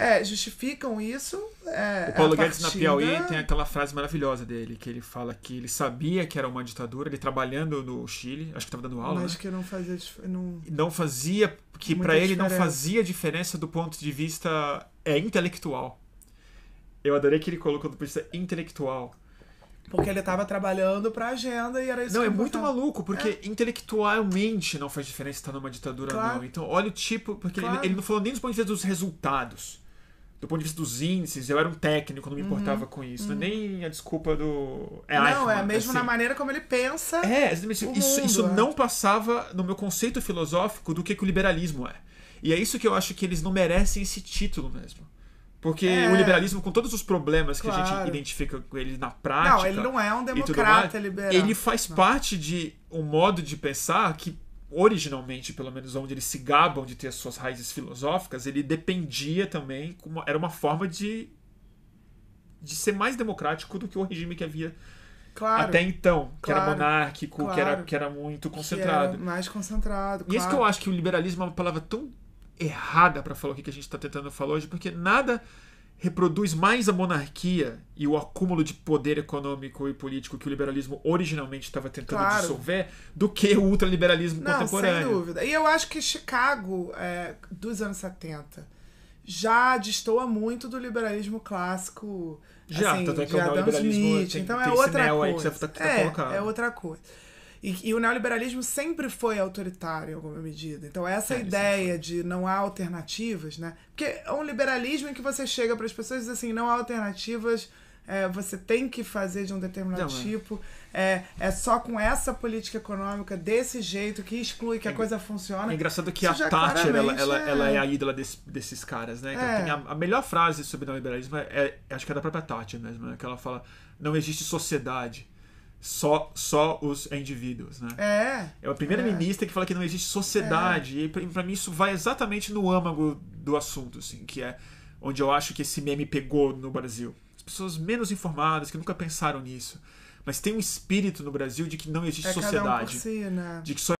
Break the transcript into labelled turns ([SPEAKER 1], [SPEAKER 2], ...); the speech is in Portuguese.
[SPEAKER 1] é, justificam isso. É, o Paulo Guedes partida... na Piauí
[SPEAKER 2] tem aquela frase maravilhosa dele, que ele fala que ele sabia que era uma ditadura, ele trabalhando no Chile, acho que estava dando aula. Mas né? que não fazia. Não, não fazia. Que é para ele não fazia diferença do ponto de vista é, intelectual. Eu adorei que ele colocou do ponto de vista intelectual. Porque ele estava trabalhando pra agenda e era isso Não, é muito maluco, porque é. intelectualmente não faz diferença estar numa ditadura, claro. não. Então, olha o tipo. Porque claro. ele, ele, não falou nem dos pontos de vista dos resultados do ponto de vista dos índices, eu era um técnico, não me uhum. importava uhum, com isso. Uhum. Não é uhum. nem a desculpa do. É não, Eichmann, é mesmo assim. na
[SPEAKER 1] maneira como ele pensa. É, exatamente. Isso, mundo, isso é. não
[SPEAKER 2] passava no meu conceito filosófico do que, que o liberalismo é. E é isso que eu acho que eles não merecem esse título mesmo. Porque é. o liberalismo, com todos os problemas que claro. a gente identifica com ele na prática. Não, ele não é um democrata mais, liberal. Ele faz não. parte de um modo de pensar que originalmente, pelo menos onde eles se gabam de ter as suas raízes filosóficas, ele dependia também, era uma forma de, de ser mais democrático do que o regime que havia
[SPEAKER 1] Claro, até então, que claro, era monárquico, claro, que, era, que era muito concentrado. Era mais concentrado.
[SPEAKER 2] E isso que eu acho que o liberalismo é uma palavra tão errada para falar o que a gente está tentando falar hoje, porque nada reproduz mais a monarquia e o acúmulo de poder econômico e político que o liberalismo originalmente estava tentando claro. dissolver do que o ultraliberalismo Não, contemporâneo. Sem dúvida.
[SPEAKER 1] E eu acho que Chicago, é, dos anos 70, já destoa muito do liberalismo clássico. Já, assim, tanto é que o liberalismo Smith, tem, então é outra coisa. Tá, tá é, é outra coisa. E, e, o neoliberalismo sempre foi autoritário em alguma medida. Então, essa é, ideia de não há alternativas, né? Porque é um liberalismo em que você chega para as pessoas e diz assim: não há alternativas, é, você tem que fazer de um determinado não, é. tipo. É. é. É, só com essa política econômica, desse jeito, que exclui que a é coisa funciona. É engraçado que a Thatcher ela, ela, ela, é. é... a
[SPEAKER 2] ídola desse, desses caras, né? Então, a, a, melhor frase sobre o neoliberalismo é, acho que é da própria Thatcher mesmo, né? Que ela fala: não existe sociedade só, só os indivíduos, né? É. É a primeira é. ministra que fala que não existe sociedade. É. E para mim isso vai exatamente no âmago do assunto, assim, que é onde eu acho que esse meme pegou no Brasil. As pessoas menos informadas, que nunca pensaram nisso. Mas tem um espírito no Brasil de que não existe é sociedade. Cada um por si,
[SPEAKER 1] né? De que só